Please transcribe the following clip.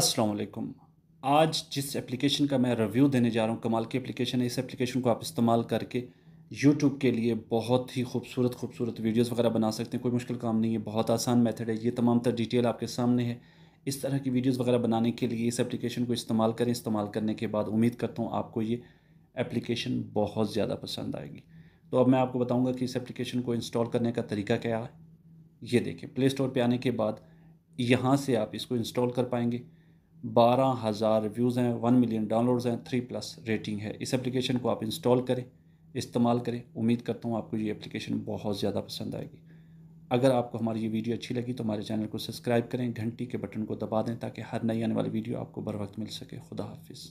अस्सलाम वालेकुम आज जिस एप्लीकेशन का मैं रिव्यू देने जा रहा हूँ कमाल की एप्लीकेशन है इस एप्लीकेशन को आप इस्तेमाल करके यूट्यूब के लिए बहुत ही खूबसूरत खूबसूरत वीडियोस वगैरह बना सकते हैं कोई मुश्किल काम नहीं है बहुत आसान मेथड है ये तमाम तर डिटेल आपके सामने है इस तरह की वीडियोस वगैरह बनाने के लिए इस एप्लीकेशन को इस्तेमाल करें इस्तेमाल करने के बाद उम्मीद करता हूँ आपको ये एप्लीकेशन बहुत ज़्यादा पसंद आएगी तो अब मैं आपको बताऊँगा कि इस एप्लीकेशन को इंस्टॉल करने का तरीका क्या है ये देखें प्ले स्टोर पर आने के बाद यहाँ से आप इसको इंस्टॉल कर पाएंगे बारह हज़ार व्यूज़ हैं वन मिलियन डाउनलोड्स हैं थ्री प्लस रेटिंग है इस एप्लीकेशन को आप इंस्टॉल करें इस्तेमाल करें उम्मीद करता हूँ आपको ये एप्लीकेशन बहुत ज़्यादा पसंद आएगी अगर आपको हमारी ये वीडियो अच्छी लगी तो हमारे चैनल को सब्सक्राइब करें घंटी के बटन को दबा दें ताकि हर नई आने वाली वीडियो आपको बर वक्त मिल सके खुदा हाफिज़